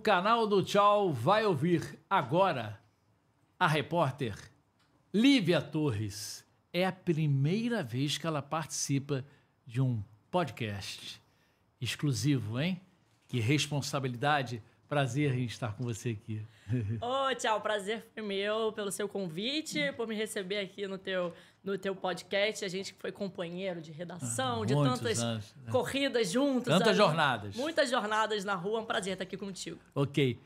canal do Tchau vai ouvir agora a repórter Lívia Torres. É a primeira vez que ela participa de um podcast exclusivo, hein? Que responsabilidade, prazer em estar com você aqui. Ô, oh, tchau, prazer foi meu pelo seu convite, por me receber aqui no teu no teu podcast, a gente que foi companheiro de redação, ah, de tantas anos, né? corridas juntos. Tantas ali, jornadas. Muitas jornadas na rua. É um prazer estar aqui contigo. Ok.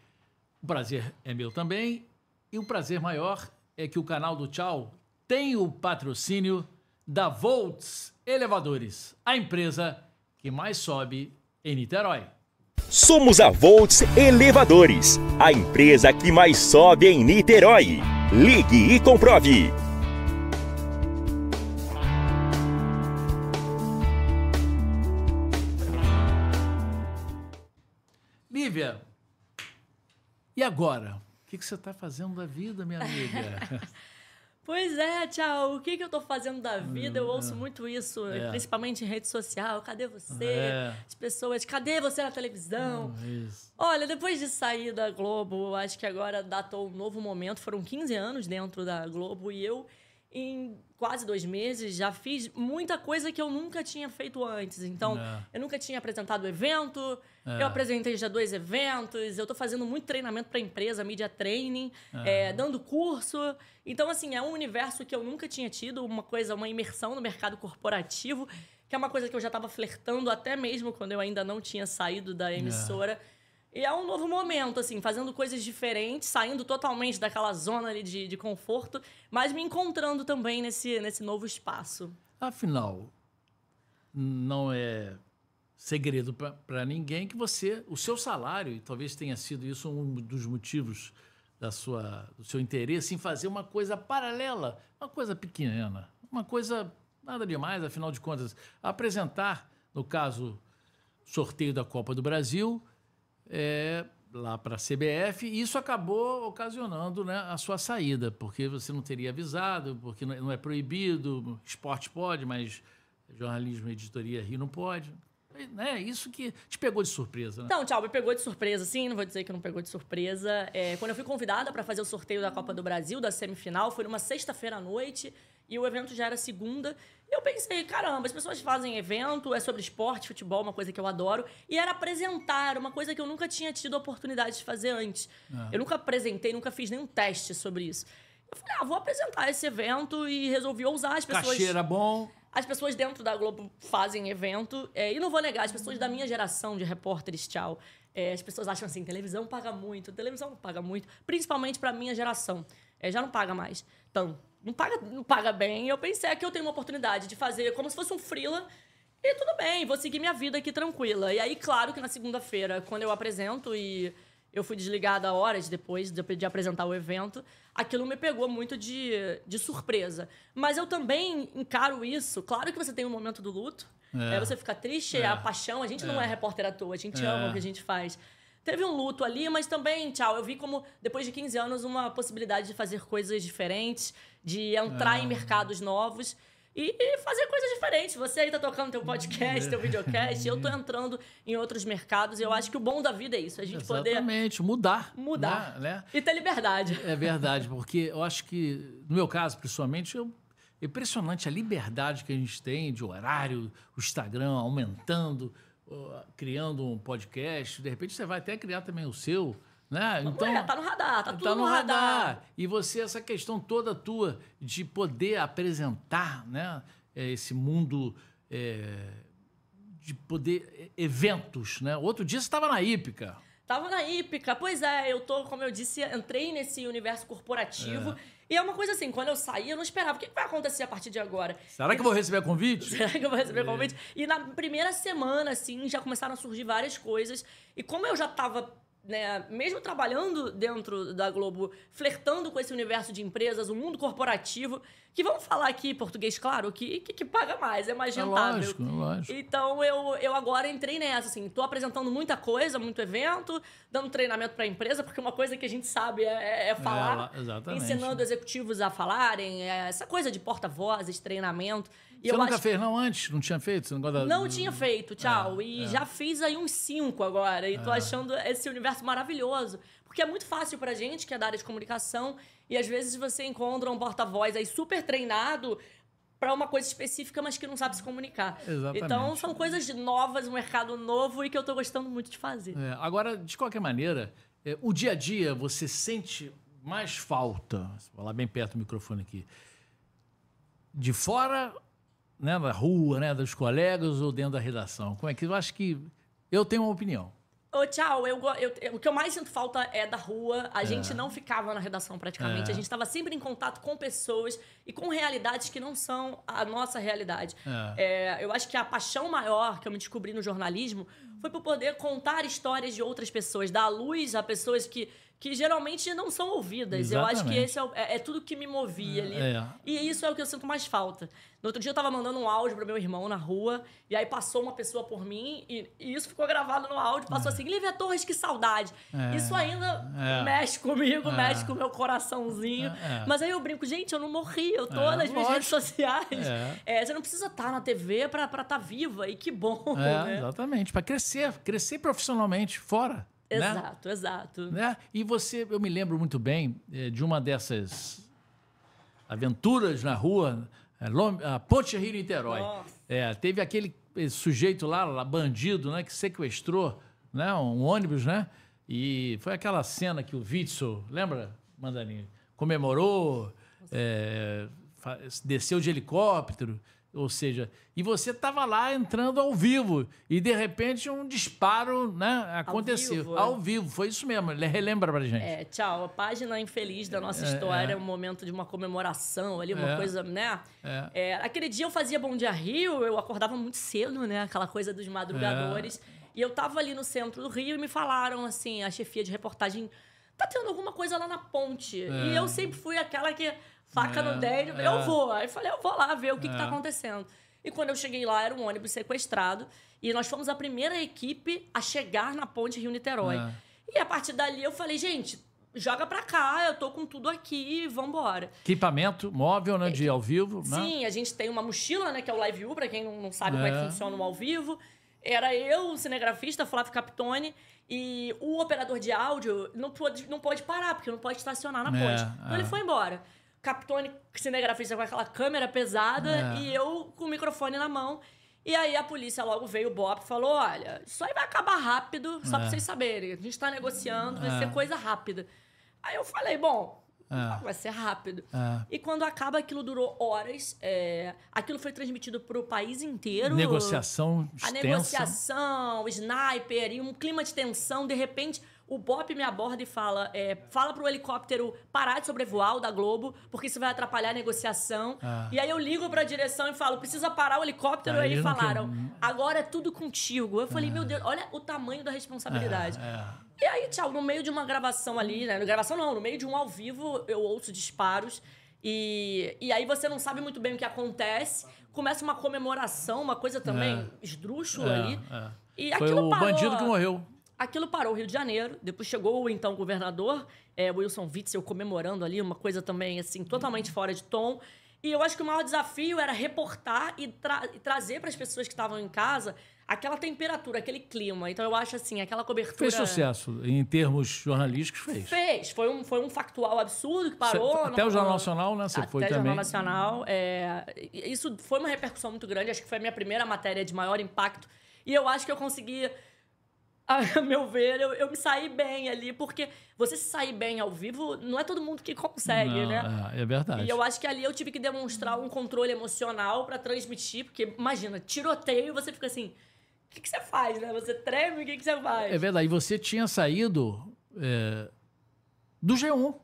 O prazer é meu também. E o prazer maior é que o canal do Tchau tem o patrocínio da Volts Elevadores, a empresa que mais sobe em Niterói. Somos a Volts Elevadores, a empresa que mais sobe em Niterói. Ligue e comprove. agora? O que, que você está fazendo da vida, minha amiga? Pois é, tchau. O que, que eu estou fazendo da vida? Eu ouço hum. muito isso, é. principalmente em rede social. Cadê você? É. As pessoas, cadê você na televisão? Hum, Olha, depois de sair da Globo, acho que agora datou um novo momento. Foram 15 anos dentro da Globo e eu, em quase dois meses, já fiz muita coisa que eu nunca tinha feito antes. Então, é. eu nunca tinha apresentado evento, é. Eu apresentei já dois eventos, eu tô fazendo muito treinamento para empresa, mídia training, é. É, dando curso. Então, assim, é um universo que eu nunca tinha tido, uma coisa, uma imersão no mercado corporativo, que é uma coisa que eu já estava flertando até mesmo quando eu ainda não tinha saído da é. emissora. E é um novo momento, assim, fazendo coisas diferentes, saindo totalmente daquela zona ali de, de conforto, mas me encontrando também nesse, nesse novo espaço. Afinal, não é segredo para ninguém que você, o seu salário, e talvez tenha sido isso um dos motivos da sua, do seu interesse em fazer uma coisa paralela, uma coisa pequena, uma coisa nada demais, afinal de contas, apresentar, no caso, sorteio da Copa do Brasil, é, lá para a CBF, e isso acabou ocasionando né, a sua saída, porque você não teria avisado, porque não é proibido, esporte pode, mas jornalismo e editoria Rio não pode né? Isso que te pegou de surpresa, né? Então, tchau, me pegou de surpresa, sim. Não vou dizer que não pegou de surpresa. É, quando eu fui convidada para fazer o sorteio da Copa do Brasil, da semifinal, foi numa sexta-feira à noite e o evento já era segunda. E eu pensei, caramba, as pessoas fazem evento, é sobre esporte, futebol, uma coisa que eu adoro. E era apresentar, uma coisa que eu nunca tinha tido a oportunidade de fazer antes. É. Eu nunca apresentei, nunca fiz nenhum teste sobre isso. Eu falei, ah, vou apresentar esse evento e resolvi ousar as pessoas. Cachê era bom. As pessoas dentro da Globo fazem evento. É, e não vou negar, as pessoas da minha geração de repórteres, tchau. É, as pessoas acham assim, televisão paga muito, televisão não paga muito. Principalmente pra minha geração. É, já não paga mais. Então, não paga, não paga bem. Eu pensei é que eu tenho uma oportunidade de fazer como se fosse um freela. E tudo bem, vou seguir minha vida aqui tranquila. E aí, claro que na segunda-feira, quando eu apresento e eu fui desligada horas depois de apresentar o evento aquilo me pegou muito de, de surpresa. Mas eu também encaro isso. Claro que você tem um momento do luto, é. Né? você fica triste, é. a paixão. A gente é. não é repórter à toa, a gente é. ama o que a gente faz. Teve um luto ali, mas também, tchau, eu vi como, depois de 15 anos, uma possibilidade de fazer coisas diferentes, de entrar é. em mercados novos e fazer coisas diferentes. Você aí tá tocando teu podcast, teu é. videocast, eu tô entrando em outros mercados. Eu acho que o bom da vida é isso, a gente Exatamente, poder... Exatamente, mudar. Mudar. Né, né? E ter liberdade. É verdade, porque eu acho que, no meu caso, principalmente, eu é impressionante a liberdade que a gente tem de horário, o Instagram aumentando, criando um podcast. De repente você vai até criar também o seu. Né? Então, tá no radar, tá, tá tudo tá no, no radar. radar. E você, essa questão toda tua de poder apresentar né, é, esse mundo é, de poder. É, eventos, né? Outro dia você estava na hípica. Tava na hípica, pois é, eu tô, como eu disse, entrei nesse universo corporativo. É. E é uma coisa assim, quando eu saí, eu não esperava. O que vai acontecer a partir de agora? Será que eu vou receber convite? Será que eu vou receber é. convite? E na primeira semana, assim, já começaram a surgir várias coisas. E como eu já tava né, mesmo trabalhando dentro da Globo, flertando com esse universo de empresas, o mundo corporativo, que vamos falar aqui português, claro, que, que, que paga mais, é mais é rentável. É lógico, é lógico. Então eu, eu agora entrei nessa, assim, tô apresentando muita coisa, muito evento, dando treinamento para a empresa, porque uma coisa que a gente sabe é, é, é falar, é, ensinando executivos a falarem, é, essa coisa de porta-vozes, treinamento. E você nunca acho... fez, não, antes? Não tinha feito? Você não gosta Não tinha feito, ah, tchau. É, e é. já fiz aí uns cinco agora. E tô é. achando esse universo maravilhoso. Porque é muito fácil pra gente, que é da área de comunicação, e às vezes você encontra um porta-voz aí super treinado para uma coisa específica, mas que não sabe se comunicar. Exatamente. Então são coisas novas, um mercado novo e que eu tô gostando muito de fazer. É, agora, de qualquer maneira, é, o dia a dia você sente mais falta, vou lá bem perto do microfone aqui, de fora né, na rua, né, dos colegas ou dentro da redação? Como é que eu acho que eu tenho uma opinião. Oh, tchau, eu, eu, eu, o que eu mais sinto falta é da rua. A é. gente não ficava na redação praticamente. É. A gente estava sempre em contato com pessoas e com realidades que não são a nossa realidade. É. é. eu acho que a paixão maior que eu me descobri no jornalismo foi por poder contar histórias de outras pessoas, dar luz a pessoas que que geralmente não são ouvidas. Exatamente. Eu acho que esse é, é, é tudo que me movia é, ali. É. E isso é o que eu sinto mais falta. No outro dia eu tava mandando um áudio pro meu irmão na rua, e aí passou uma pessoa por mim, e, e isso ficou gravado no áudio, passou é. assim, Lívia Torres, que saudade. É. Isso ainda mexe comigo, mexe com o meu coraçãozinho. Mas aí eu brinco, gente, eu não morri, eu tô nas minhas lógico. redes sociais. você não precisa estar tá na TV pra estar tá viva, e que bom. Né? Exatamente, pra crescer, crescer profissionalmente fora. Né? Exato, né? exato. Né? E você, eu me lembro muito bem eh, de uma dessas aventuras na rua, eh, a Ponte Rio-Niterói. É, teve aquele eh, sujeito lá, bandido, né, que sequestrou né, um ônibus, né? E foi aquela cena que o Witzel, lembra, Mandarim? Comemorou, é, desceu de helicóptero. Ou seja, e você estava lá entrando ao vivo e de repente um disparo né, aconteceu. Ao vivo, é. ao vivo foi isso mesmo. Relembra para gente. É, tchau. A página infeliz da nossa é, história, é. é um momento de uma comemoração ali, uma é, coisa, né? É. é. aquele dia eu fazia Bom Dia Rio, eu acordava muito cedo, né? Aquela coisa dos madrugadores. E eu estava ali no centro do Rio e me falaram, assim, a chefia de reportagem, tá tendo alguma coisa lá na ponte. E eu sempre fui aquela que faca é, no dedo, eu, é. eu vou. Aí falei, eu vou lá ver o que, tá é. está acontecendo. E quando eu cheguei lá, era um ônibus sequestrado. E nós fomos a primeira equipe a chegar na ponte Rio-Niterói. É. E a partir dali eu falei, gente, joga pra cá, eu tô com tudo aqui, vambora. Equipamento móvel, né? É, de ao vivo, né? Sim, a gente tem uma mochila, né? Que é o Live U pra quem não sabe é. como é que é. funciona o ao vivo. Era eu, o cinegrafista, Flávio Capitone, e o operador de áudio não pôde, não pôde parar, porque não pode estacionar na ponte. Então, é, então é. ele foi embora. Capitone cinegrafista com aquela câmera pesada é. e eu com o microfone na mão. E aí a polícia logo veio, o BOP, falou: olha, isso aí vai acabar rápido, só é. pra vocês saberem. A gente tá negociando, vai é. ser coisa rápida. Aí eu falei, bom, é. vai ser rápido. É. E quando acaba, aquilo durou horas. É... aquilo foi transmitido para o país inteiro. Negociação extensa. A negociação, o sniper, e um clima de tensão. De repente, o BOP me aborda e fala: é, fala pro helicóptero parar de sobrevoar o da Globo, porque isso vai atrapalhar a negociação. Ah. E aí eu ligo pra direção e falo: precisa parar o helicóptero. e tá, eles falaram: agora é tudo contigo. Eu falei: é. meu Deus, olha o tamanho da responsabilidade. É, é. E aí, tchau, no meio de uma gravação ali, né? No gravação não, no meio de um ao vivo, eu ouço disparos. E, e aí você não sabe muito bem o que acontece. Começa uma comemoração, uma coisa também esdrúxula ali. E Foi aquilo o parou. bandido que morreu. Aquilo parou o Rio de Janeiro, depois chegou então, o então governador, é, Wilson Witzel, comemorando ali, uma coisa também, assim, totalmente fora de tom. E eu acho que o maior desafio era reportar e, tra e trazer para as pessoas que estavam em casa aquela temperatura, aquele clima. Então eu acho assim, aquela cobertura. Fez sucesso. Em termos jornalísticos, fez. Fez. Foi um, foi um factual absurdo que parou. até não, o Jornal Nacional, né? Você até foi também. Até o Jornal Nacional. É, isso foi uma repercussão muito grande. Acho que foi a minha primeira matéria de maior impacto. E eu acho que eu consegui a meu ver, eu, eu me saí bem ali, porque você se sair bem ao vivo, não é todo mundo que consegue, não, né? É, é verdade. E eu acho que ali eu tive que demonstrar um controle emocional para transmitir, porque imagina, tiroteio e você fica assim. O que, que você faz, né? Você treme, o que, que você faz? É verdade. E você tinha saído é, do G1.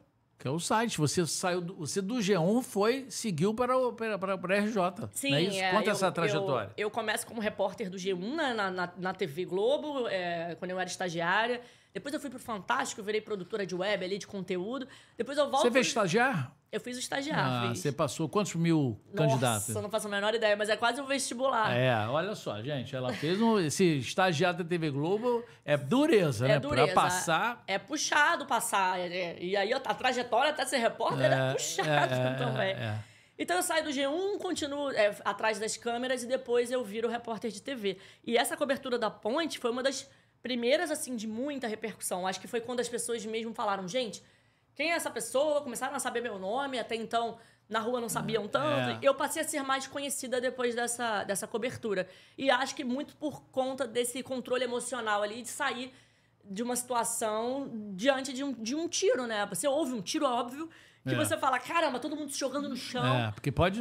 Que é o site. Você saiu do, você do G1 foi, seguiu para, o, para, para a RJ. Sim. Né? Isso? É, Conta eu, essa trajetória. Eu, eu, começo como repórter do G1 na, na, na TV Globo, é, quando eu era estagiária. Depois eu fui pro Fantástico, virei produtora de web ali, de conteúdo. Depois eu volto. Você fez estagiar? Eu fiz o estagiário. Ah, fiz. você passou quantos mil Nossa, candidatos? Nossa, não faço a menor ideia, mas é quase um vestibular. É, olha só, gente, ela fez um. esse estagiário da TV Globo é dureza, é né? Dureza, pra passar. É, puxado passar. É, é, e aí a trajetória até ser repórter é, é puxado é, também. Então eu saio do G1, continuo atrás das câmeras e depois eu viro repórter de TV. E essa cobertura da ponte foi uma das primeiras, assim, de muita repercussão. Acho que foi quando as pessoas mesmo falaram, gente, quem é essa pessoa? Começaram a saber meu nome, até então na rua não sabiam hum, tanto. É. Eu passei a ser mais conhecida depois dessa, dessa cobertura. E acho que muito por conta desse controle emocional ali, de sair de uma situação diante de um, de um tiro, né? Você ouve um tiro, é óbvio, que é. você fala, caramba, todo mundo se jogando no chão. É, porque pode.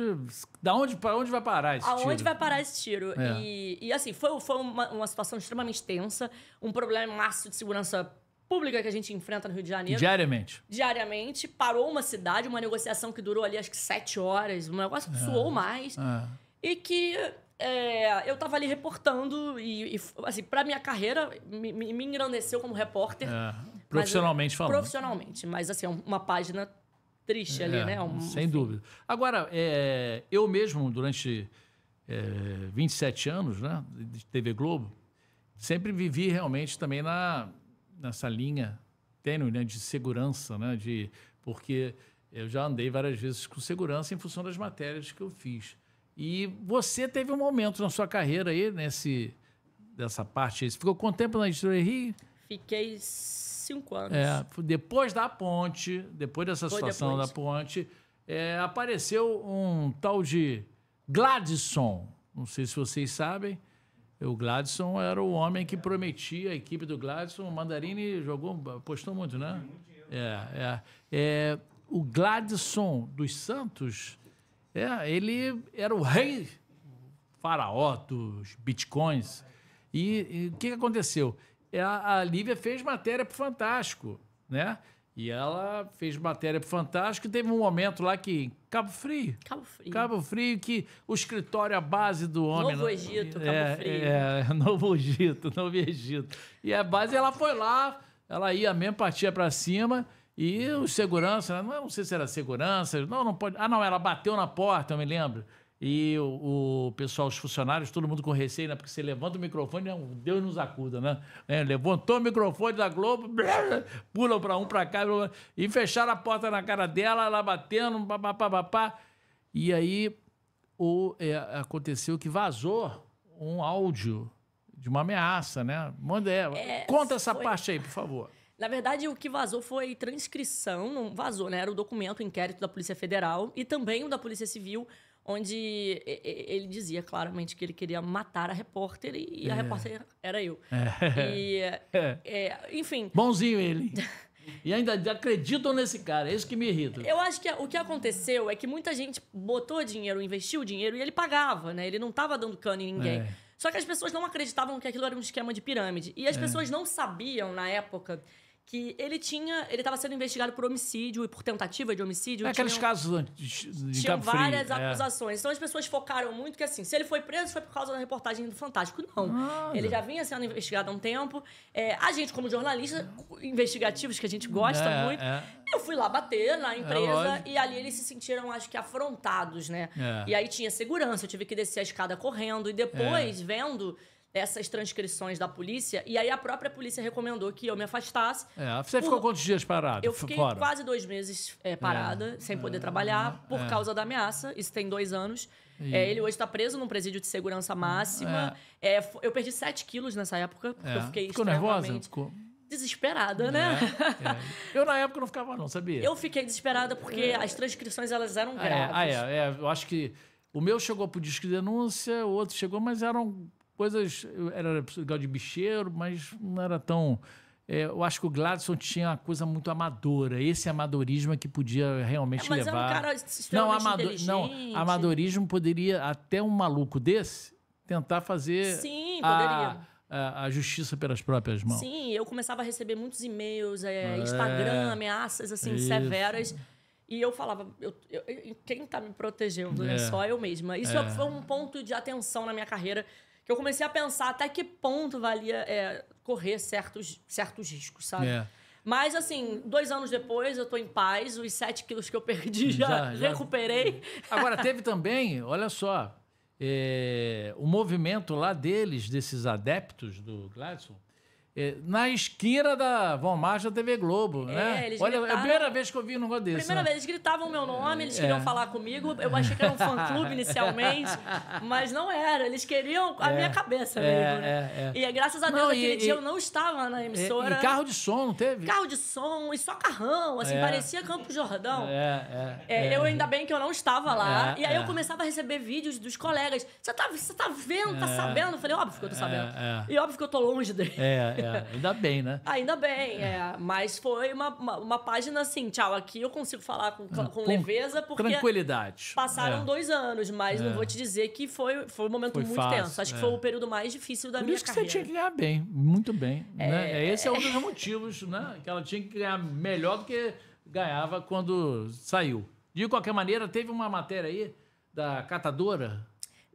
Da onde, pra onde vai parar esse Aonde tiro? Aonde vai parar esse tiro? É. E, e assim, foi, foi uma, uma situação extremamente tensa, um problema máximo de segurança pública que a gente enfrenta no Rio de Janeiro. Diariamente. Diariamente. Parou uma cidade, uma negociação que durou ali acho que sete horas, um negócio que é, suou mais. É. E que é, eu tava ali reportando e, e assim, pra minha carreira, me, me engrandeceu como repórter. É, profissionalmente falando. Profissionalmente, mas assim, é uma página triste ali, é, né? Um, sem enfim. dúvida. Agora, é, eu mesmo, durante é, 27 anos né, de TV Globo, sempre vivi realmente também na, nessa linha tênue né, de segurança, né, de, porque eu já andei várias vezes com segurança em função das matérias que eu fiz. E você teve um momento na sua carreira aí, nesse, dessa parte aí. Você ficou quanto tempo na Editoria Rio? Fiquei cinco anos. É, depois da ponte, depois dessa Foi situação depois. da ponte, é, apareceu um tal de Gladson. Não sei se vocês sabem. É, o Gladson era o homem que prometia a equipe do Gladson. O Mandarini jogou, apostou muito, né? É, é, é. O Gladson dos Santos, é, ele era o rei faraó dos bitcoins. E, e o que aconteceu? É, a, a Lívia fez matéria para o Fantástico, né? E ela fez matéria para o Fantástico e teve um momento lá que. Cabo Frio. Cabo Frio. Cabo Frio, que o escritório, a base do homem. Novo né? Egito, é, Cabo Frio. É, é Novo Egito, Novo Egito. E a base, ela foi lá, ela ia mesmo, partia para cima. E os seguranças, não sei se era segurança, não, não pode. Ah, não, ela bateu na porta, eu me lembro e o, o, pessoal, os funcionários, todo mundo com receio, né? Porque você levanta o microfone, né? Deus nos acuda, né? É, levantou o microfone da Globo, blá, pulam para um, para cá, e fecharam a porta na cara dela, ela batendo, papapá. E aí o, é, aconteceu que vazou um áudio de uma ameaça, né? Manda ela. É, é, Conta essa foi... parte aí, por favor. Na verdade, o que vazou foi transcrição, não vazou, né? Era o documento, o inquérito da Polícia Federal e também o da Polícia Civil onde ele dizia claramente que ele queria matar a repórter e a é. repórter era eu. É. E, é. é. enfim. Bonzinho ele. E ainda acreditam nesse cara, é isso que me irrita. Eu acho que o que aconteceu é que muita gente botou dinheiro, investiu dinheiro e ele pagava, né? Ele não estava dando cano em ninguém. É. Só que as pessoas não acreditavam que aquilo era um esquema de pirâmide. E as é. pessoas não sabiam, na época, que ele tinha, ele estava sendo investigado por homicídio e por tentativa de homicídio. É aqueles tinham, casos antes de Tinha várias frio, é. acusações. É. Então as pessoas focaram muito que assim, se ele foi preso foi por causa da reportagem do Fantástico. Não. Nada. Ele já vinha sendo investigado há um tempo. É, a gente, como jornalista, investigativos que a gente gosta é, é. muito, eu fui lá bater na é, empresa e ali eles se sentiram, acho que, afrontados, né? E aí tinha segurança, eu tive que descer a escada correndo e depois vendo essas transcrições da polícia. E aí a própria polícia recomendou que eu me afastasse. É, você por... ficou quantos dias parado? Eu fiquei fora? quase dois meses é, parada, é, sem poder trabalhar, é, por é. causa da ameaça. Isso tem dois anos. E... É, ele hoje está preso num presídio de segurança máxima. eu perdi 7 quilos nessa época, porque eu fiquei Ficou nervosa? Ficou desesperada, né? né? É. Eu na época não ficava não, sabia? Eu fiquei desesperada porque é. as transcrições elas eram ah, ah, graves. Ah, é, Eu acho que o meu chegou para o disco de denúncia, o outro chegou, mas eram coisas. Era legal de bicheiro, mas não era tão. É, eu acho que o Gladson tinha uma coisa muito amadora. Esse amadorismo é que podia realmente é, mas levar. Mas é um cara extremamente não, amador, não, amadorismo poderia até um maluco desse tentar fazer. Sim, poderia. A, a, a, justiça pelas próprias mãos. Sim, eu começava a receber muitos e-mails, é, é Instagram, ameaças assim isso. severas. E eu falava, eu, eu, quem tá me protegendo? Né? É, Só eu mesma. Isso é. foi um ponto de atenção na minha carreira que eu comecei a pensar até que ponto valia é, correr certos, certos riscos, sabe? É. Mas, assim, dois anos depois eu tô em paz, os 7 quilos que eu perdi já, já, já... recuperei. Agora, teve também, olha só, é, o movimento lá deles, desses adeptos do Gladson, é, na esquina da Von Marcha TV Globo, é, né? Eles Olha, gritaram... é a primeira vez que eu vi um negócio desse. Primeira né? vez, eles gritavam meu nome, eles é. queriam falar comigo. Eu achei que era um fã-clube inicialmente, mas não era. Eles queriam a é. minha cabeça mesmo. É, né? E graças a Deus, não, aquele e, dia e, eu não estava na emissora. E, e, carro de som, não teve? Carro de som, e só carrão, assim, parecia Campo Jordão. É, Eu ainda bem que eu não estava lá. e aí eu começava a receber vídeos dos colegas. Você tá, você tá vendo, tá sabendo? Eu falei, óbvio que eu tô sabendo. E óbvio que eu tô longe dele. É, é, ainda bem, né? Ainda bem, é. Mas foi uma, uma, uma, página assim, tchau, aqui eu consigo falar com, com, ah, com leveza, porque. Tranquilidade. Passaram é. dois anos, mas não é. vou te dizer que foi, foi um momento foi muito fácil, tenso. Acho que é. foi o período mais difícil da Por minha isso carreira. que você tinha que ganhar bem, muito bem. Né? Esse é um dos motivos, né? Que ela tinha que ganhar melhor do que ganhava quando saiu. De qualquer maneira, teve uma matéria aí da catadora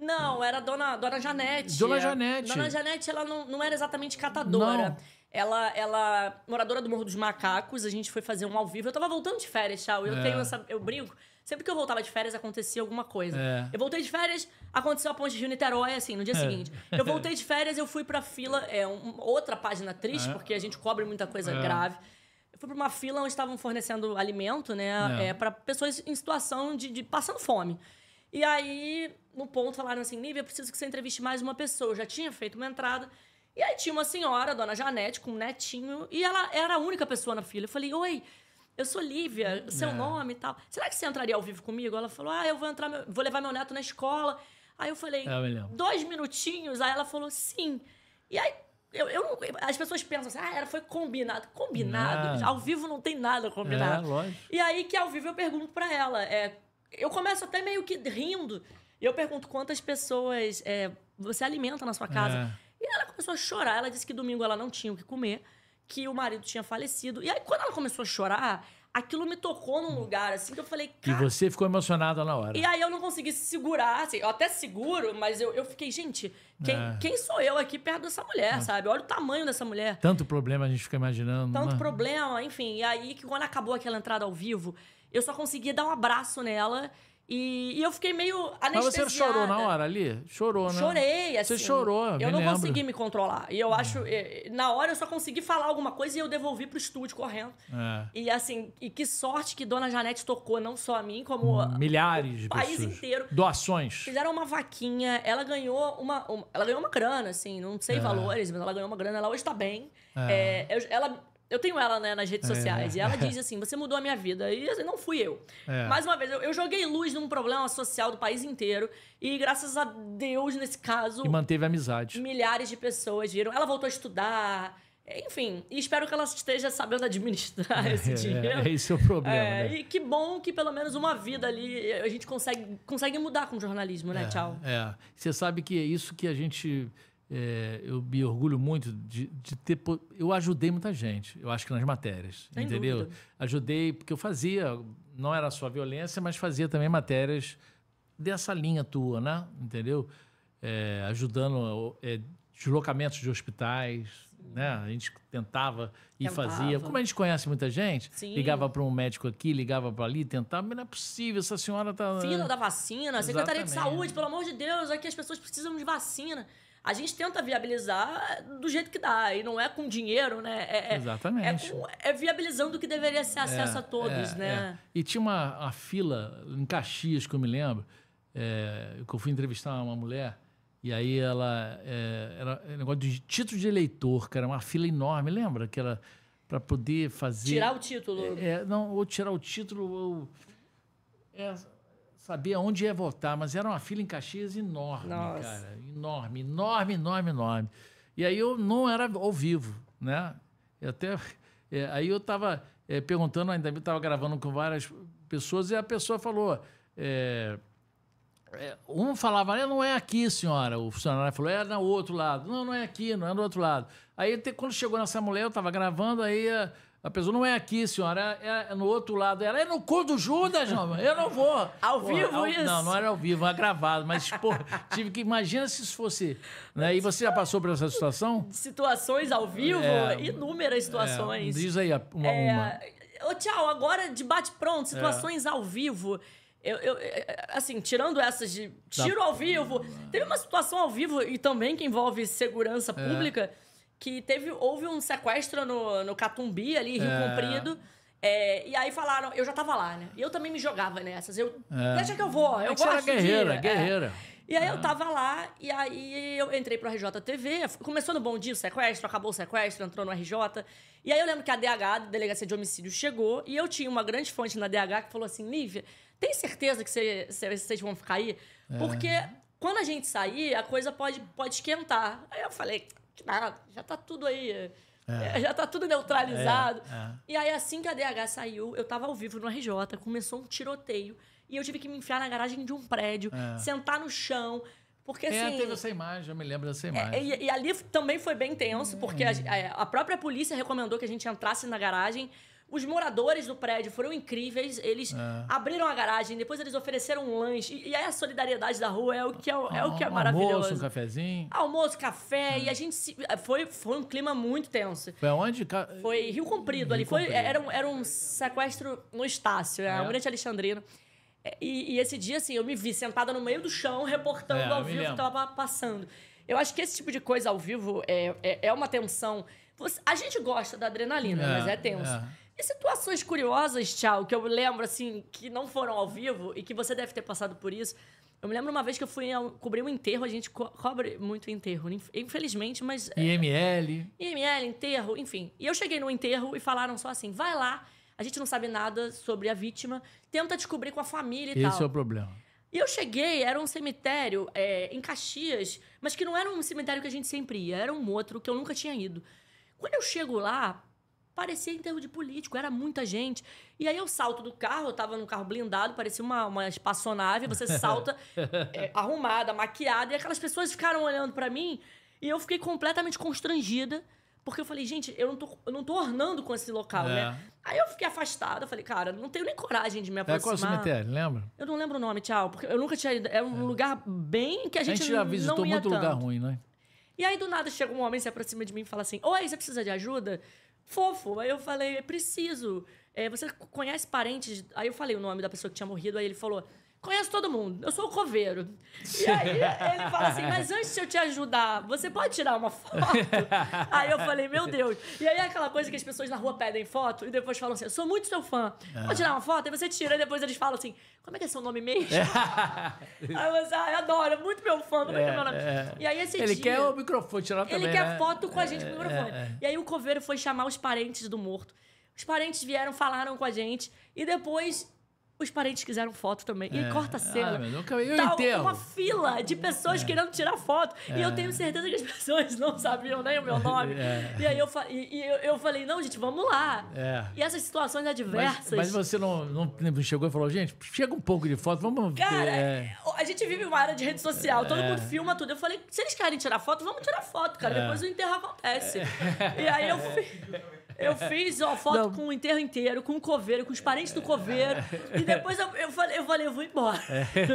não, era dona, dona Janete. Dona é. Janete. Dona Janete, ela não, não era exatamente catadora. Não. Ela, ela, moradora do Morro dos Macacos, a gente foi fazer um ao vivo. Eu tava voltando de férias, Tchau. Eu é. tenho essa. Eu brinco. Sempre que eu voltava de férias, acontecia alguma coisa. É. Eu voltei de férias, aconteceu a ponte de Niterói, assim, no dia é. seguinte. Eu voltei de férias, eu fui pra fila, é uma outra página triste, é. porque a gente cobre muita coisa é. grave. Eu fui pra uma fila onde estavam fornecendo alimento, né, é. para pessoas em situação de, de passando fome. E aí, no ponto, falaram assim: Nívia, preciso que você entreviste mais uma pessoa. Eu já tinha feito uma entrada. E aí tinha uma senhora, a dona Janete, com um netinho, e ela era a única pessoa na fila. Eu falei: Oi, eu sou Lívia, hum, seu é. nome e tal. Será que você entraria ao vivo comigo? Ela falou: Ah, eu vou entrar, vou levar meu neto na escola. Aí eu falei: é, Dois minutinhos. Aí ela falou: Sim. E aí eu, eu as pessoas pensam assim, ah, era, foi combinado. Combinado? Não. Ao vivo não tem nada combinado. É, e aí que ao vivo eu pergunto para ela, é, eu começo até meio que rindo. E eu pergunto quantas pessoas é, você alimenta na sua casa. É. E ela começou a chorar. Ela disse que domingo ela não tinha o que comer, que o marido tinha falecido. E aí, quando ela começou a chorar, aquilo me tocou num lugar, assim, que eu falei... Cara... E você ficou emocionada na hora. E aí eu não consegui segurar, assim, eu até seguro, mas eu, eu fiquei, gente, quem, é. quem sou eu aqui perto dessa mulher, é. sabe? Olha o tamanho dessa mulher. Tanto problema a gente fica imaginando. Tanto mas... Né? problema, enfim. E aí que quando acabou aquela entrada ao vivo, eu só conseguia dar um abraço nela. E, e, eu fiquei meio anestesiada. Mas você chorou na hora ali? Chorou, né? Chorei, assim. Você chorou, Eu não lembro. consegui me controlar. E eu é. acho... É. Na hora eu só consegui falar alguma coisa e eu devolvi pro estúdio correndo. É. E assim, e que sorte que Dona Janete tocou, não só a mim, como... Milhares de país pessoas. inteiro. Doações. Fizeram uma vaquinha. Ela ganhou uma... uma ela ganhou uma grana, assim. Não sei é. valores, mas ela ganhou uma grana. Ela hoje tá bem. É. É, ela eu tenho ela né, nas redes é. sociais. Né? E ela diz assim: você mudou a minha vida. E assim, não fui eu. É. Mais uma vez, eu, eu, joguei luz num problema social do país inteiro. E graças a Deus, nesse caso. E manteve amizade. Milhares de pessoas viram. Ela voltou a estudar. Enfim, E espero que ela esteja sabendo administrar é, esse dinheiro. É, esse é o problema. É, né? E que bom que pelo menos uma vida ali a gente consegue, consegue mudar com o jornalismo, né? É, Tchau. É. Você sabe que é isso que a gente é, eu me orgulho muito de, de, ter. Eu ajudei muita gente, eu acho que nas matérias, Sem entendeu? Dúvida. Ajudei, porque eu fazia, não era só violência, mas fazia também matérias dessa linha tua, né? Entendeu? É, ajudando é, deslocamentos de hospitais, né? A gente tentava e fazia. Como a gente conhece muita gente, Sim. ligava para um médico aqui, ligava para ali, tentava, mas não é possível, essa senhora tá fila da vacina, Exatamente. Secretaria de Saúde, pelo amor de Deus, aqui é as pessoas precisam de vacina a gente tenta viabilizar do jeito que dá. E não é com dinheiro, né? É, é Exatamente. É, com, é, viabilizando o que deveria ser acesso é, a todos, é, né? É. E tinha uma, uma, fila em Caxias, que eu me lembro, que eu fui entrevistar uma mulher. E aí ela era um negócio de título de eleitor, que era uma fila enorme, lembra? Que era para poder fazer. Tirar o título. É, não, ou tirar o título, ou. É, sabia onde ia votar, mas era uma fila em Caxias enorme, Nossa. cara. Enorme, enorme, enorme, enorme. E aí eu não era ao vivo, né? Eu até, é, aí eu estava é, perguntando, ainda estava gravando com várias pessoas, e a pessoa falou. É, é um falava, é, não é aqui, senhora. O funcionário falou, é, é no outro lado. Não, não é aqui, não é do outro lado. Aí, quando chegou nessa mulher, eu estava gravando, aí a pessoa não é aqui, senhora, é, é, é no outro lado. Ela é no cu do Judas, João. Eu não vou. ao vivo ao, isso? Não, não era ao vivo, era gravado. Mas, pô, tive que. Imagina se isso fosse. Né? E você já passou por essa situação? Situações ao vivo? É, inúmeras é, situações. É, diz aí uma é, uma. tchau, agora debate pronto, situações ao vivo. Eu, eu, assim, tirando essas de tiro da... ao vivo, teve uma situação ao vivo e também que envolve segurança pública que teve, houve um sequestro no, no Catumbi, ali, Rio é. Comprido. É, e aí falaram, eu já tava lá, né? E eu também me jogava nessas. Eu, é. deixa que eu vou, eu é gosto era guerreira, guerreira. É. E aí eu é. tava lá, e aí eu entrei pro RJTV, começou no Bom Dia o sequestro, acabou o sequestro, entrou no RJ. E aí eu lembro que a DH, a Delegacia de Homicídios, chegou, e eu tinha uma grande fonte na DH que falou assim, Lívia, tem certeza que vocês vão ficar aí? É. Porque quando a gente sair, a coisa pode, pode esquentar. Aí eu falei, que tipo, nada, ah, já tá tudo aí. É. é. Já tá tudo neutralizado. É, é. E aí, assim que a DH saiu, eu tava ao vivo no RJ, começou um tiroteio. E eu tive que me enfiar na garagem de um prédio, é. sentar no chão. Porque é, assim. teve essa imagem, eu me lembro dessa é, imagem. E, e, ali também foi bem tenso, porque a, hum. a, própria polícia recomendou que a gente entrasse na garagem. Os moradores do prédio foram incríveis, eles é. abriram a garagem, depois eles ofereceram um lanche. E, e aí a solidariedade da rua é o que é, o, é, o que é um maravilhoso. Almoço, um cafezinho. Almoço, café, é. e a gente se, é, foi, foi um clima muito tenso. Foi onde? Foi Rio Comprido Rio ali. Comprido. Foi, era, um, era um sequestro no Estácio, é, a é. Almirante Alexandrina. E, e, esse dia, assim, eu me vi sentada no meio do chão, reportando é, ao vivo o que estava passando. Eu acho que esse tipo de coisa ao vivo é, é, é uma tensão. Você, a gente gosta da adrenalina, é, mas é tenso. E situações curiosas, Tchau, que eu lembro, assim, que não foram ao vivo e que você deve ter passado por isso. Eu me lembro uma vez que eu fui cobrir um enterro, a gente co cobre muito enterro, infelizmente, mas. IML. É, IML, enterro, enfim. E eu cheguei no enterro e falaram só assim: vai lá, a gente não sabe nada sobre a vítima, tenta descobrir com a família e Esse tal. Esse é o problema. E eu cheguei, era um cemitério é, em Caxias, mas que não era um cemitério que a gente sempre ia, era um outro que eu nunca tinha ido. Quando eu chego lá, Parecia enterro de político, era muita gente. E aí eu salto do carro, eu tava num carro blindado, parecia uma, uma espaçonave, você salta é, arrumada, maquiada, e aquelas pessoas ficaram olhando para mim e eu fiquei completamente constrangida. Porque eu falei, gente, eu não tô, eu não tô ornando com esse local, né? é. né? Aí eu fiquei afastada, falei, cara, não tenho nem coragem de me aproximar. É qual é cemitério, lembra? Eu não lembro o nome, tchau, porque eu nunca tinha ido. É um é. lugar bem que a gente não A gente já visitou muito tanto. lugar ruim, né? E aí do nada chega um homem, se aproxima de mim e fala assim: Oi, você precisa de ajuda? fofo. Aí eu falei, é preciso. É, você conhece parentes? Aí eu falei o nome da pessoa que tinha morrido, aí ele falou: conheço todo mundo, eu sou o coveiro. E aí ele fala assim, mas antes de eu te ajudar, você pode tirar uma foto? aí eu falei, meu Deus. E aí é aquela coisa que as pessoas na rua pedem foto e depois falam assim, eu sou muito seu fã, é. pode tirar uma foto? Aí você tira e depois eles falam assim, como é que é seu nome mesmo? É. aí você, ah, eu adoro, muito meu fã, como é, que é meu nome? É. E aí esse ele dia... Ele quer o microfone tirar ele também, Ele quer né? foto com a gente é, com o microfone. É, e aí o coveiro foi chamar os parentes do morto. Os parentes vieram, falaram com a gente e depois os parentes quiseram foto também. E aí é. corta a cena. Ah, mas nunca... eu tá uma fila de pessoas é. querendo tirar foto. E eu é. tenho certeza que as pessoas não sabiam nem o meu nome. E aí eu, fa... e, eu, eu falei, não, gente, vamos lá. E essas situações adversas. Mas, mas você não, não, chegou e falou, gente, chega um pouco de foto, vamos. Cara, a gente vive uma área de rede social, todo mundo filma tudo. Eu falei, se eles querem tirar foto, vamos tirar foto, cara. Depois o enterro acontece. E aí eu fui. Eu fiz uma foto não. com o enterro inteiro, com o coveiro, com os parentes do coveiro. E depois eu, eu, falei, eu falei, eu vou embora. É.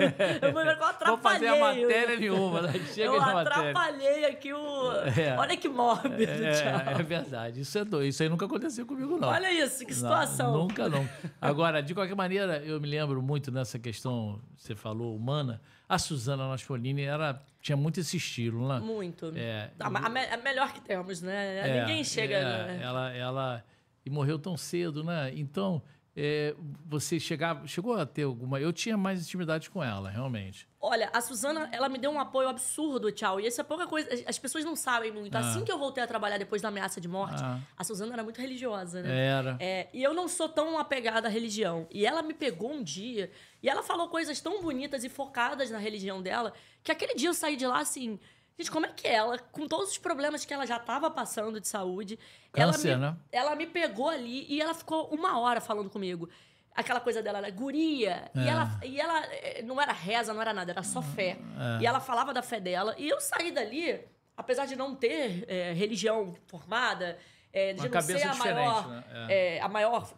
Eu, vou, eu atrapalhei. Vou fazer a matéria nenhuma, né? Chega eu atrapalhei aqui o. É. Olha que mórbido, é, é, é verdade. Isso é doido. Isso aí nunca aconteceu comigo, não. Olha isso, que situação. Não, nunca, não. Agora, de qualquer maneira, eu me lembro muito nessa questão, você falou, humana. A Suzana Nascolini era tinha muito esse estilo, né? Muito. É, a, a, a melhor que temos, né? É, Ninguém chega. É, né? Ela, ela e morreu tão cedo, né? Então é, você chegava, chegou a ter alguma. Eu tinha mais intimidade com ela, realmente. Olha, a Suzana, ela me deu um apoio absurdo, tchau. E essa é pouca coisa. As pessoas não sabem muito. Ah. Assim que eu voltei a trabalhar depois da ameaça de morte, ah. a Suzana era muito religiosa, né? Era. É, e eu não sou tão apegada à religião. E ela me pegou um dia e ela falou coisas tão bonitas e focadas na religião dela que aquele dia eu saí de lá assim Gente, como é que ela, com todos os problemas que ela já estava passando de saúde, Câncer, ela, me, né? ela me pegou ali e ela ficou uma hora falando comigo. Aquela coisa dela era né, guria. É. E, ela, e ela eh, não era reza, não era nada, era só fé. É. E ela falava da fé dela. E eu saí dali, apesar de não ter é, religião formada, eh, de Uma não ser a maior, né? É. a maior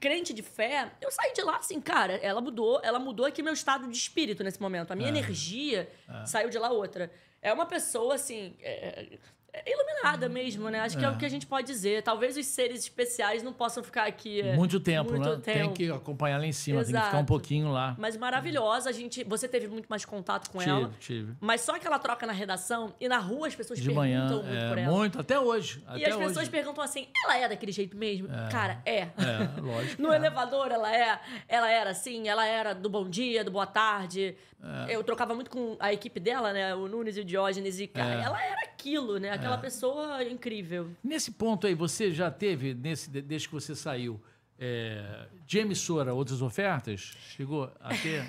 crente de fé, eu saí de lá assim, cara, ela mudou, ela mudou aqui meu estado de espírito nesse momento. A minha é. energia é. saiu de lá outra é uma pessoa, assim, é, é, é iluminada uhum. mesmo, né? Acho que é. é o que a gente pode dizer. Talvez os seres especiais não possam ficar aqui é, muito tempo, muito né? Tempo. Tem que acompanhar lá em cima, Exato. tem que ficar um pouquinho lá. Mas maravilhosa, a gente, você teve muito mais contato com tive, ela. Tive. Mas só que ela troca na redação e na rua as pessoas De perguntam muito é, por ela. Muito, até hoje. Até e as hoje. pessoas perguntam assim: "Ela é daquele jeito mesmo?" É. Cara, é. É, lógico. no elevador ela é, ela era assim, ela era do bom dia, do boa tarde, é. Eu trocava muito com a equipe dela, né? O Nunes e o Diógenes e cara, é. ela era aquilo, né? Aquela é. pessoa incrível. Nesse ponto aí, você já teve, nesse, desde que você saiu, de é, emissora outras ofertas? Chegou a ter?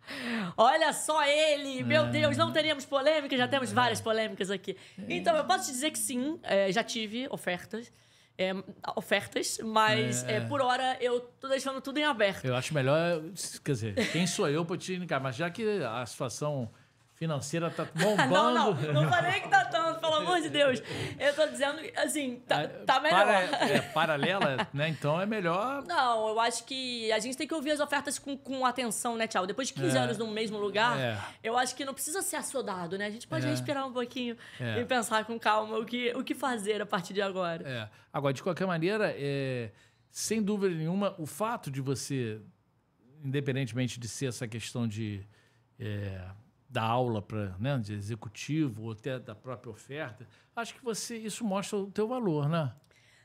Olha só ele! Meu é. Deus, não teríamos polêmica, já temos é. várias polêmicas aqui. Então, eu posso te dizer que sim, já tive ofertas é, ofertas, mas é, é. É, por hora eu tô deixando tudo em aberto. Eu acho melhor, quer dizer, quem sou eu para te indicar, mas já que a situação financeira tá bombando. não, não, não falei que tá tão amor de Deus. Eu tô dizendo, assim, tá, é, tá melhor. Para, é, paralela, né? Então é melhor. Não, eu acho que a gente tem que ouvir as ofertas com, com atenção, né, Tchau? Depois de 15 é. anos no mesmo lugar, é. eu acho que não precisa ser assodado, né? A gente pode é. respirar um pouquinho é. e pensar com calma o que, o que fazer a partir de agora. É. Agora, de qualquer maneira, sem dúvida nenhuma, o fato de você, independentemente de ser essa questão de. É, da aula para né, de executivo ou até da própria oferta, acho que você isso mostra o teu valor, né?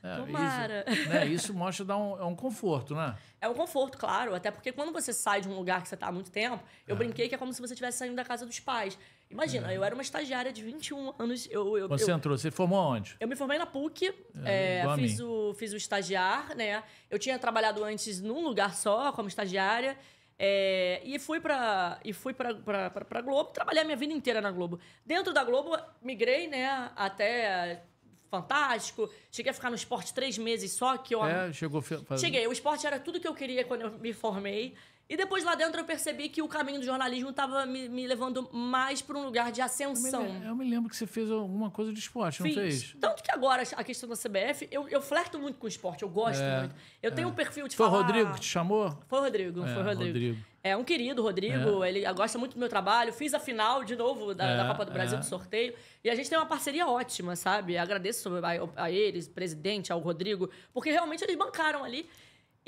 É, Tomara. Isso, né, isso mostra dar um, é um conforto, né? É um conforto, claro. Até porque quando você sai de um lugar que você está há muito tempo, eu é. brinquei que é como se você estivesse saindo da casa dos pais. Imagina, é. eu era uma estagiária de 21 anos. Eu, eu, você eu, entrou, você formou onde? Eu me formei na PUC, é, é fiz, o, fiz o estagiar, né? Eu tinha trabalhado antes num lugar só como estagiária. É, e fui para e fui para para Globo, trabalhei a minha vida inteira na Globo. Dentro da Globo migrei, né, até Fantástico. Cheguei a ficar no esporte três meses só que eu É, chegou. Cheguei. O esporte era tudo que eu queria quando eu me formei. E depois lá dentro eu percebi que o caminho do jornalismo estava me, me, levando mais para um lugar de ascensão. Eu me, eu me, lembro que você fez alguma coisa de esporte, Fiz. não fez? Tanto que agora a questão da CBF, eu, eu flerto muito com esporte, eu gosto é, muito. Eu é. tenho um perfil de foi falar... Foi o Rodrigo que te chamou? Foi o Rodrigo, é, foi o Rodrigo. Rodrigo. É um querido, Rodrigo, é. ele gosta muito do meu trabalho. Fiz a final, de novo, da, da é, Copa do Brasil, é. do sorteio. E a gente tem uma parceria ótima, sabe? Agradeço a, a eles, presidente, ao Rodrigo, porque realmente eles bancaram ali.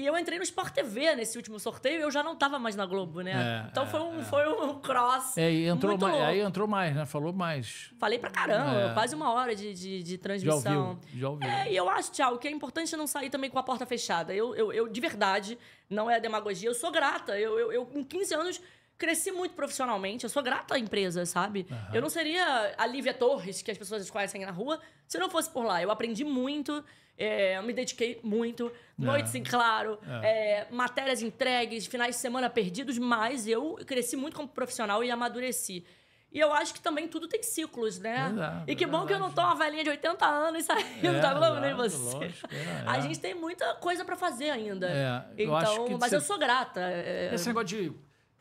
E eu entrei no Sport TV nesse último sorteio, eu já não tava mais na Globo, né? É, então é, foi, um, é. foi um cross. É, e entrou mais, louco. aí entrou mais, né? Falou mais. Falei pra caramba, é. quase uma hora de, de, de transmissão. Já ouviu, já é, ouviu. e eu acho, Tchau, que é importante não sair também com a porta fechada. Eu, eu, eu de verdade, não é demagogia, eu sou grata. Eu, eu, eu com 15 anos cresci muito profissionalmente. Eu sou grata à empresa, sabe? Uhum. Eu não seria a Lívia Torres, que as pessoas conhecem na rua, se não fosse por lá. Eu aprendi muito, é, eu me dediquei muito, noites é. em claro, é. É, matérias entregues, finais de semana perdidos, mas eu cresci muito como profissional e amadureci. E eu acho que também tudo tem ciclos, né? Exato, e que bom verdade. que eu não tô uma velhinha de 80 anos saindo é, tá Globo, nem você. Lógico, é, é, A gente tem muita coisa para fazer ainda. É, eu então, mas eu sou grata. É, Esse negócio de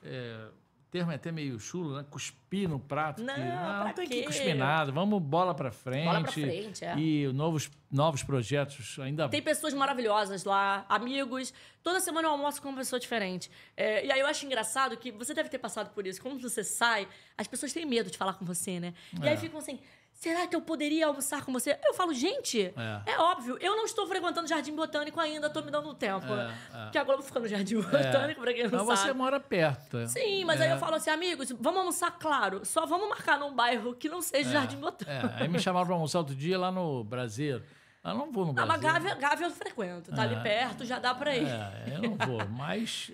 é, o termo é até meio chulo, né? Cuspir no prato. Não, que, não, ah, não tem quê? que cuspir nada. Vamos bola para frente. Bola pra frente, é. E novos, novos projetos ainda... Tem pessoas maravilhosas lá, amigos. Toda semana eu almoço com uma pessoa diferente. É, e aí eu acho engraçado que você deve ter passado por isso. Quando você sai, as pessoas têm medo de falar com você, né? E é. aí ficam assim... Será que eu poderia almoçar com você? Eu falo, gente, é, é óbvio, eu não estou frequentando o Jardim Botânico ainda, estou me dando um tempo. É, é. Que a vou fica no Jardim é. Botânico, é. quem não mas sabe. Mas você mora perto. Sim, mas aí é. eu falo assim, amigos, vamos almoçar, claro, só vamos marcar num bairro que não seja é, Jardim Botânico. Aí me chamaram para almoçar outro dia lá no Brasil. Eu ah, não vou no Brasil. Ah, mas Gávea, Gávea eu frequento, tá ali perto, já dá para ir. É, eu não vou, mas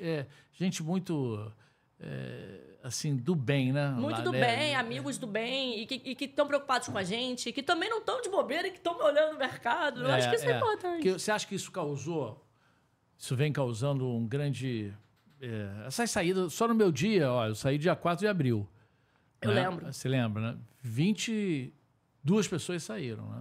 gente muito... É, assim, do bem, né? Muito Lá, do né? bem, é. amigos do bem, e que estão preocupados com a gente, que também não estão de bobeira e que estão me olhando no mercado. Eu é, acho que isso é, é importante. Que, você acha que isso causou, isso vem causando um grande... É, essas saídas, só no meu dia, ó, eu saí dia 4 de abril. Eu né? lembro. Você lembra, né? 22 pessoas saíram, né?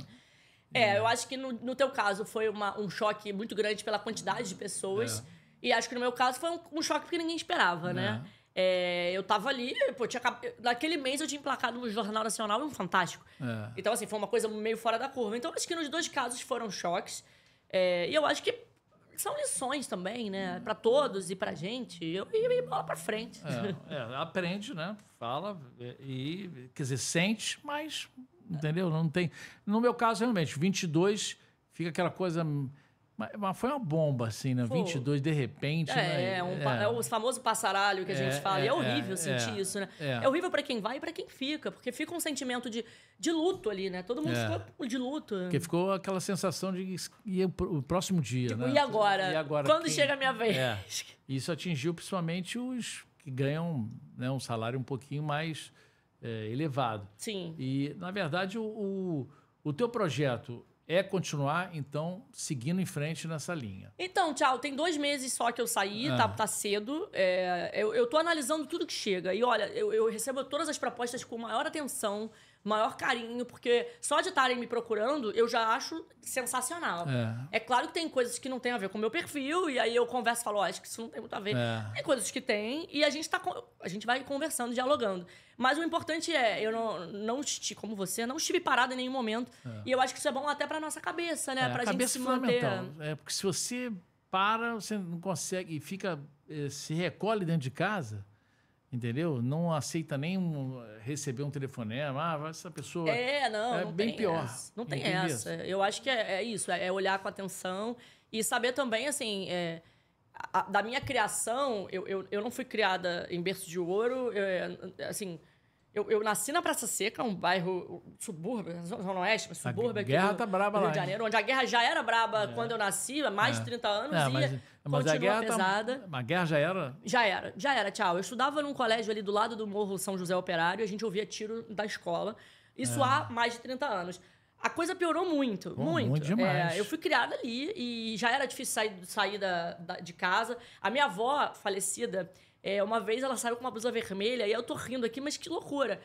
É, eu acho que no, no teu caso foi uma, um choque muito grande pela quantidade de pessoas. É. E acho que no meu caso foi um, um choque porque ninguém esperava, é. né? É, eu tava ali, pô, tinha, naquele mês eu tinha emplacado no Jornal Nacional e um Fantástico. É. Então, assim, foi uma coisa meio fora da curva. Então, acho que nos dois casos foram choques. É, e eu acho que são lições também, né? Uhum. Para todos e pra gente. Eu e, bola pra frente. É, é, aprende, né? Fala é, e, quer dizer, sente, mas, entendeu? Não tem. No meu caso, realmente, 22 fica aquela coisa hum, mas, mas, foi uma bomba, assim, né? Foi. 22, de repente. É, né? é, é um, é. é o é. famoso passaralho que a gente é, fala. É, e é, é horrível sentir isso, né? É, horrível para quem vai e para quem fica, porque fica um sentimento de, de luto ali, né? Todo mundo ficou de luto. Porque ficou aquela sensação de e o próximo dia, tipo, né? E agora? E agora Quando quem... chega a minha vez? Isso atingiu principalmente os que ganham né, um salário um pouquinho mais elevado. Sim. E, na verdade, o, o, o teu projeto é continuar, então, seguindo em frente nessa linha. Então, Tchau, tem dois meses só que eu saí, tá, ah. tá, tá cedo. É, eu, eu tô analisando tudo que chega. E olha, eu, eu recebo todas as propostas com maior atenção maior carinho, porque só de estarem me procurando, eu já acho sensacional. É. é claro que tem coisas que não tem a ver com o meu perfil, e aí eu converso e falo, oh, acho que isso não tem muito a ver. É. Tem coisas que tem, e a gente, tá, a gente vai conversando, dialogando. Mas o importante é, eu não, não estive, como você, não estive parado em nenhum momento. É. E eu acho que isso é bom até para nossa cabeça, né? É, pra a gente se é manter. É, porque se você para, você não consegue, fica, eh, se recolhe dentro de casa entendeu? Não aceita nem um, receber um telefonema, ah, essa pessoa é não, é não bem pior. Essa. Não tem entendeu? essa. Eu acho que é, é isso, é, é olhar com atenção e saber também assim. É, a, da minha criação, eu, eu, eu não fui criada em berço de ouro, eu, é, assim, eu, eu, nasci na Praça Seca, um bairro subúrbio, né, Zona Oeste, mas subúrbio a aqui guerra do, tá braba Rio de Janeiro, onde a guerra já era braba é. quando eu nasci, há mais é. de 30 anos, é, mas, e a guerra tá pesada. Tá, mas a guerra já era? Já era, já era, tchau. Eu estudava num colégio ali do lado do Morro São José Operário, a gente ouvia tiro da escola, isso é. há mais de 30 anos. A coisa piorou muito, muito. muito demais. É, eu fui criada ali e já era difícil sair, sair da, da, de casa. A minha avó, falecida, é, uma vez ela saiu com uma blusa vermelha e eu tô rindo aqui, mas que loucura.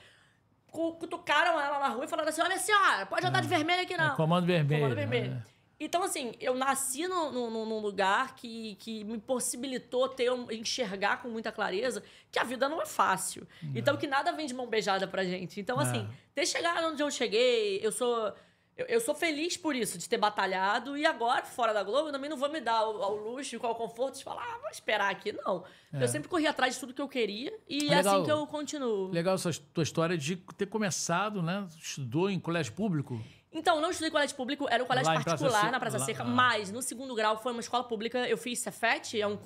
Cutucaram ela na rua e falaram assim: olha, senhora, pode andar ah. de vermelho aqui é, não. É, comando vermelho. Comando vermelho. É. Então, assim, eu nasci num, no lugar que, que me possibilitou ter enxergar com muita clareza que a vida não é fácil. Não. Hum. Então, que nada vem de mão beijada pra gente. Então, é. assim, ter chegado onde eu cheguei, eu sou eu, eu, sou feliz por isso, de ter batalhado. E agora, fora da Globo, eu também não vou me dar ao, ao luxo, ao conforto de falar, ah, vou esperar aqui. Não. É. Eu sempre corri atrás de tudo que eu queria e ah, Legal. é assim que eu continuo. Legal essa tua história de ter começado, né? Estudou em colégio público. Então, não estudei colégio público, era um colégio Lá particular Praça na Praça Lá, Seca, ah. mas no segundo grau foi uma escola pública, eu fiz Cefet, é um,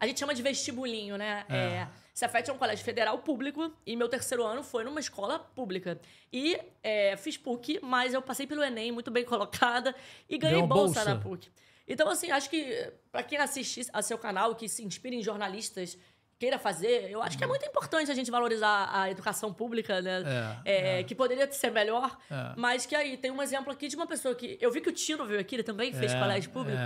a gente chama de vestibulinho, né? É. É, Cefet é um colégio federal público e meu terceiro ano foi numa escola pública. E é, fiz PUC, mas eu passei pelo Enem muito bem colocada e ganhei bolsa. bolsa na PUC. Então, assim, acho que para quem assiste a seu canal, que se inspira em jornalistas queira fazer, eu acho que é uhum. muito importante a gente valorizar a educação pública, né? É, é, é. que poderia ser melhor, é. mas que aí tem um exemplo aqui de uma pessoa que. Eu vi que o Tino veio aqui, ele também é, fez colégio público.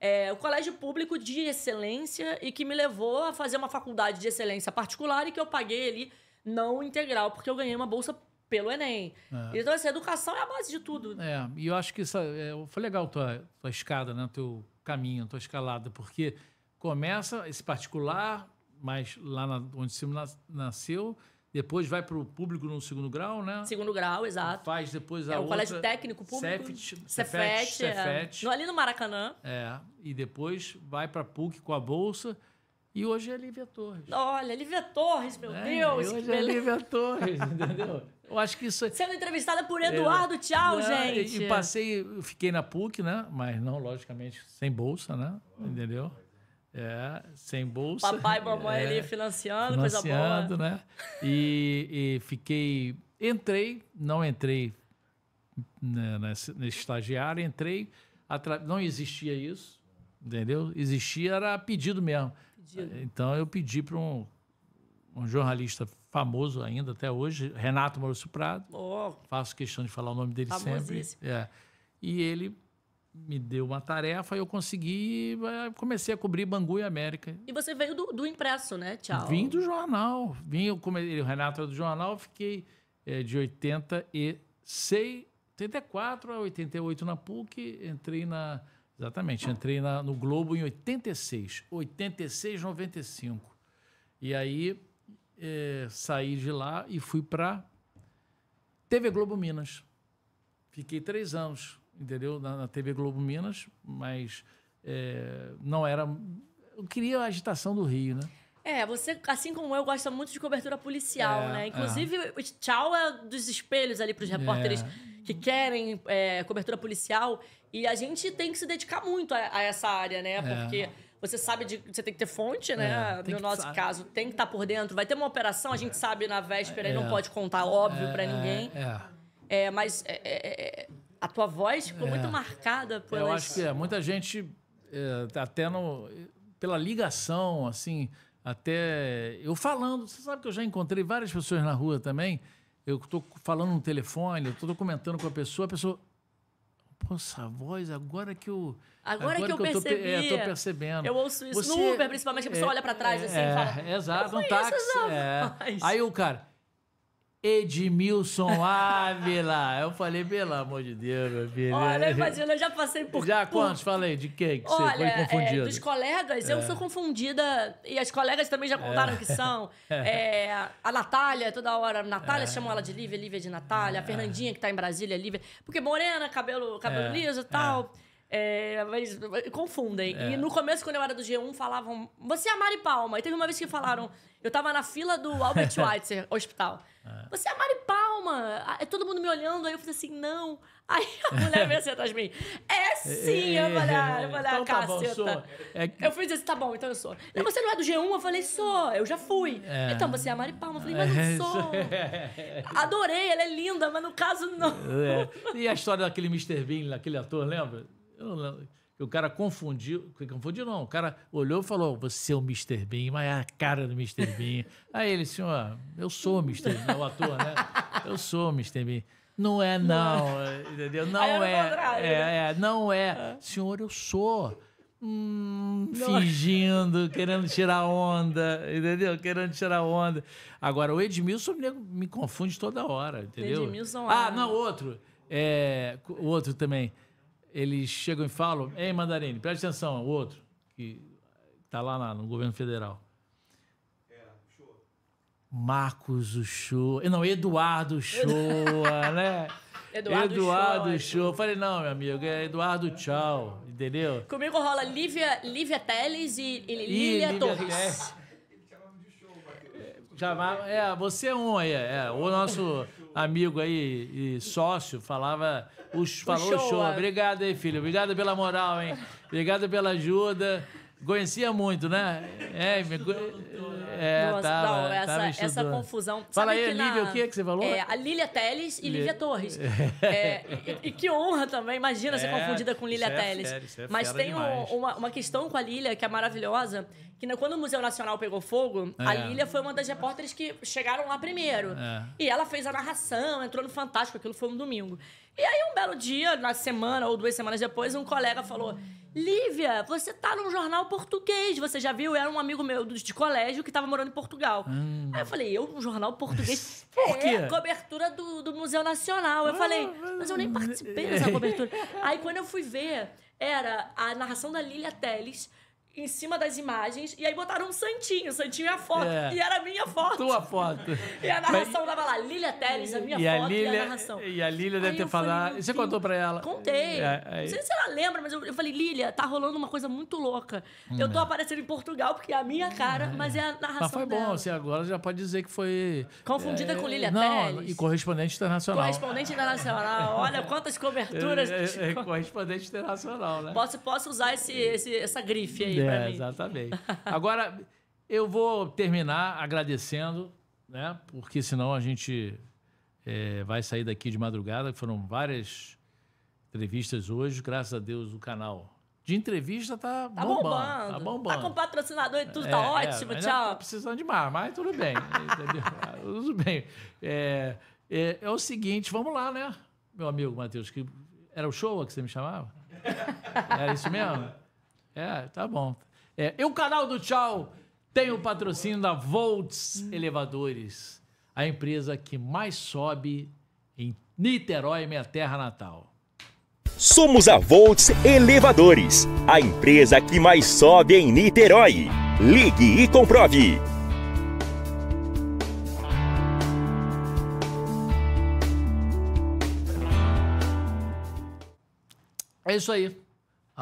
É, o colégio público de excelência e que me levou a fazer uma faculdade de excelência particular e que eu paguei ali não integral, porque eu ganhei uma bolsa pelo Enem. É. Então, assim, educação é a base de tudo. É, e eu acho que isso é, foi legal tua, tua escada, né? Teu caminho, tua escalada, porque começa esse particular, mas lá na, onde cima nasceu. Depois vai para o público no segundo grau, né? Segundo grau, exato. Faz depois a é, o outra. colégio técnico público. Cefet. Cefet. Cefet. É. é ali no Maracanã. É. E depois vai para a PUC com a bolsa. E hoje é Lívia Torres. Olha, Lívia Torres, meu é, Deus. Hoje é Lívia Torres, entendeu? Eu acho que isso... É- Sendo entrevistada por Eduardo, é, tchau, não, gente. E passei, fiquei na PUC, né? Mas não, logicamente, sem bolsa, né? Hum. Entendeu? É, sem bolsa. Papai e mamãe é, ali financiando, financiando, coisa boa. né? E, e fiquei. Entrei, não entrei né, nesse, nesse estagiário, entrei. Atra... Não existia isso, entendeu? Existia, era pedido mesmo. Pedido. Então eu pedi para um, um jornalista famoso ainda até hoje, Renato Morosso Prado. Oh. Faço questão de falar o nome dele sempre. É. E ele me deu uma tarefa e eu consegui. Eh, comecei a cobrir Bangu e América. E você veio do, do impresso, né? Tchau. Vim do jornal. Vim, eu o Renato era do jornal, fiquei é, de 86, 84 a 88 na PUC, entrei na. Exatamente, entrei na, no Globo em 86. 86, 95. E aí é, saí de lá e fui para TV Globo Minas. Fiquei três anos entendeu? Na, na TV Globo Minas, mas é, não era. Eu queria a agitação do Rio, né? É, você, assim como eu, gosta muito de cobertura policial, é, né? É. Inclusive, é. o tchau é dos espelhos ali para os é. repórteres é. que querem é, cobertura policial. E a gente tem que se dedicar muito a, a essa área, né? Porque você sabe de. Você tem que ter fonte, né? no nosso caso, tem que estar tá por dentro. Vai ter uma operação, a gente sabe na véspera e não pode contar, óbvio, para ninguém. É. mas a tua voz ficou é. muito marcada por Eu acho que é. Muita gente, é, tá até no, pela ligação, assim, até eu falando. Você sabe que eu já encontrei várias pessoas na rua também. Eu estou falando no telefone, eu estou comentando com a pessoa, a pessoa. Nossa, a voz, agora que eu. Agora, agora que, eu, percebi. eu tô, é, tô, percebendo. Eu ouço isso Você, no Uber, principalmente, a pessoa é, olha para trás é, assim e fala. É, exato, um táxi. É. Aí o cara. Edmilson Ávila. eu falei, pelo amor de Deus, meu filho. Olha, imagina, eu já passei por. Já quantos? Falei, de quem que Olha, você foi confundida? É, dos colegas, é. eu sou confundida. E as colegas também já contaram é. que são. É. É, a Natália, toda hora. Natália, é. chamam ela de Lívia, Lívia de Natália. A Fernandinha, que tá em Brasília, Lívia. Porque morena, cabelo, cabelo liso e tal. É. É, mas confundem. É. E no começo, quando eu era do G1, falavam: Você é a Mari Palma. E teve uma vez que falaram: Eu tava na fila do Albert Schweitzer Hospital. É. Você é a Mari Palma. Aí, ah, é todo mundo me olhando. Aí eu falei assim: Não. Aí a mulher veio assim atrás de mim: É sim. eu falei: ah, Eu falei, ah, então, fui tá caceta. Tá. É eu assim: Tá bom, então eu sou. Não, é você não é do G1? Eu falei: Sou. Eu já fui. Então você é a Mari Palma. Eu falei: Mas não sou. Adorei. Ela é linda, mas no caso, não. E a história daquele Mr. Bean, daquele ator, lembra? Lembro, o cara confundiu, confundiu não, o cara olhou e falou, você é o Mr. Bean, mas é a cara do Mr. Bean. Aí ele, senhor, eu sou o Mr. Bean, é o ator, né? Eu sou o Mr. Bean. É não é, não, entendeu? Não é, é, né? é, não é". é. Senhor, eu sou. Hum, fingindo, querendo tirar onda, entendeu? Querendo tirar onda. Agora, o Edmilson me confunde toda hora, entendeu? Edmilson. Ah, é- não, outro. É, outro também eles chegam e falam: Ei, Mandarini, preste atenção, o outro, que está lá no governo federal. É, Marcos show. Eh, não, Eduardo Uchoa, né? Eduardo, Eduardo Show. Falei, não, meu amigo, é Eduardo Tchau, entendeu? Comigo rola Lívia, Lívia Teles e, e Lília Lívia Torres. Teles. Chamava, é, você é um aí, é, é, o nosso amigo aí e sócio falava, os, falou show. show. Obrigado aí, filho. Obrigado pela moral, hein? Obrigado pela ajuda. Conhecia muito, né? É, me... É, Nossa, tava, não, essa, essa confusão. Fala aí, Lívia, o que, é que você falou? É, a Lília Teles e Lívia Torres. É, e, e, que honra também, imagina ser é, confundida com Lília é Teles. É Mas tem um, uma, uma questão com a Lília que é maravilhosa, que quando o Museu Nacional pegou fogo, a Lília foi uma das repórteres que chegaram lá primeiro. E ela fez a narração, entrou no Fantástico, aquilo foi um domingo. E aí, um belo dia, na semana ou duas semanas depois, um colega falou: Lívia, você tá num jornal português, você já viu? Era um amigo meu de colégio que tava morando em Portugal. Hum. Aí eu falei, eu num jornal português? Por quê? É, cobertura do, do Museu Nacional. Eu falei, mas eu nem participei dessa cobertura. Aí quando eu fui ver, era a narração da Lília Teles em cima das imagens e aí botaram um santinho. santinho é a foto. É. E era a minha foto. Tua foto. e a narração Mas... tava lá, Lilia Teles, a minha e foto a e a narração. E a Lilia deve aí ter falado. Você contou pra ela? Contei. É, aí... Não sei se ela lembra, mas eu, eu falei, Lilia, tá rolando uma coisa muito louca. Eu tô hum. aparecendo em Portugal porque é a minha cara, é. mas é a narração. Mas foi bom, dela. você agora já pode dizer que foi. Confundida é... com Lilia Não, Teles. E correspondente internacional. Correspondente internacional. Olha quantas é, coberturas. É, é correspondente internacional, né? Posso, posso usar esse, esse essa grife aí é, pra mim. Exatamente. Agora, eu vou terminar agradecendo, né? Porque senão a gente é, vai sair daqui de madrugada. Foram várias entrevistas hoje, graças a Deus, o canal. De entrevista tá, tá bombando, tá bombando, Tá bombando. Tá com patrocinador e tudo, tá é, tá ótimo, é, tchau. Tá precisando de mais, mas tudo bem. tudo bem. É, é, é o seguinte, vamos lá, né, meu amigo Matheus? Que era o show que você me chamava? Era isso mesmo? É, tá bom. É, e o canal do Tchau tem o patrocínio da Volts Elevadores, a empresa que mais sobe em Niterói, minha terra natal. Somos a Volts Elevadores, a empresa que mais sobe em Niterói. Ligue e comprove. É isso aí.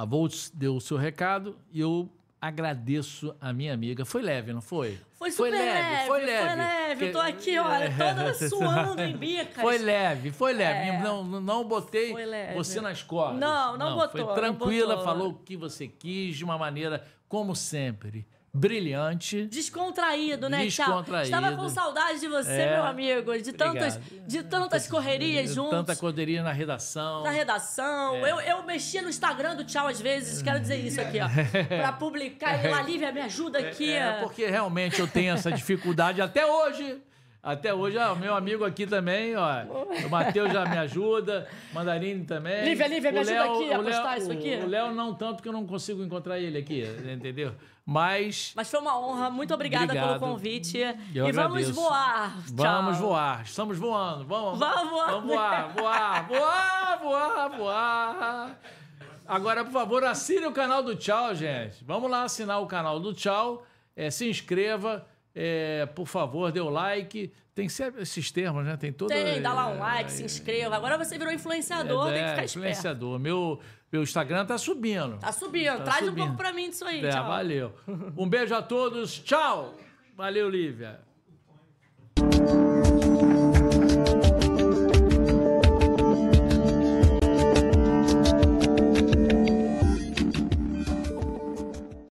A ah, Volts deu o seu recado e eu agradeço a minha amiga. Foi leve, não foi? Foi, foi leve, leve, foi leve. Foi leve. Eu tô aqui, olha, toda suando em bicas. Foi leve, foi leve. É. Não, não botei você nas cordas. Não, não, não botou. Foi tranquila, botou. falou o que você quis de uma maneira, como sempre, brilhante. Descontraído, né, Descontraído. Estava com saudade de você, é, meu amigo, de tantas, de tantas correrias juntos. Tanta correria na redação. Na redação. É. Eu, eu mexia no Instagram do Tchau às vezes, quero dizer isso aqui, ó. pra publicar. É. Lívia, me ajuda é, aqui. É, é, porque realmente eu tenho essa dificuldade até hoje. Até hoje, ó, meu amigo aqui também, ó. O Matheus já me ajuda, Mandarini também. Lívia, Lívia, o me Léo, ajuda aqui a Léo, isso aqui. O Léo não tanto que eu não consigo encontrar ele aqui, entendeu? Mas. Mas foi uma honra. Muito obrigada obrigado. pelo convite. Eu e agradeço. vamos voar. Tchau. Vamos voar. Estamos voando. Vamos, vamos, voar. vamos voar. Voar, voar, voar, voar. Agora, por favor, assine o canal do Tchau, gente. Vamos lá assinar o canal do Tchau. É, se inscreva. É, por favor, dê o like. Tem esses termos, né? Tem todo. Tem, dá lá um like, é, se inscreva. Agora você virou influenciador, é, tem que é, ficar influenciador. esperto. Influenciador. Meu meu Instagram tá subindo. Tá subindo. Tá Traz subindo. um pouco para mim disso aí. É, tchau. valeu. Um beijo a todos. Tchau. Valeu, Lívia.